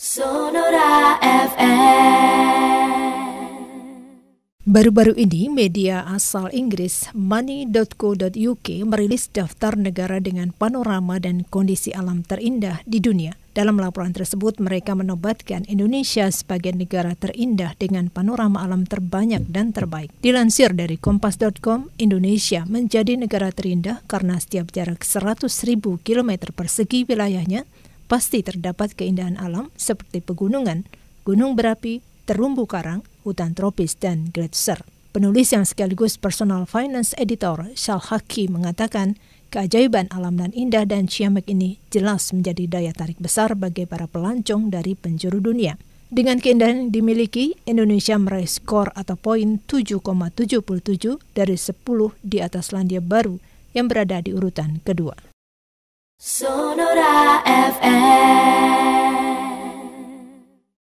Sonora FM Baru-baru ini, media asal Inggris money.co.uk merilis daftar negara dengan panorama dan kondisi alam terindah di dunia. Dalam laporan tersebut, mereka menobatkan Indonesia sebagai negara terindah dengan panorama alam terbanyak dan terbaik. Dilansir dari Kompas.com, Indonesia menjadi negara terindah karena setiap jarak 100.000 km persegi wilayahnya pasti terdapat keindahan alam seperti pegunungan, gunung berapi, terumbu karang, hutan tropis, dan gletser. Penulis yang sekaligus personal finance editor, Shal Haki, mengatakan keajaiban alam dan indah dan Ciamek ini jelas menjadi daya tarik besar bagi para pelancong dari penjuru dunia. Dengan keindahan yang dimiliki, Indonesia meraih skor atau poin 7,77 dari 10 di atas Landia Baru yang berada di urutan kedua. Sonora FM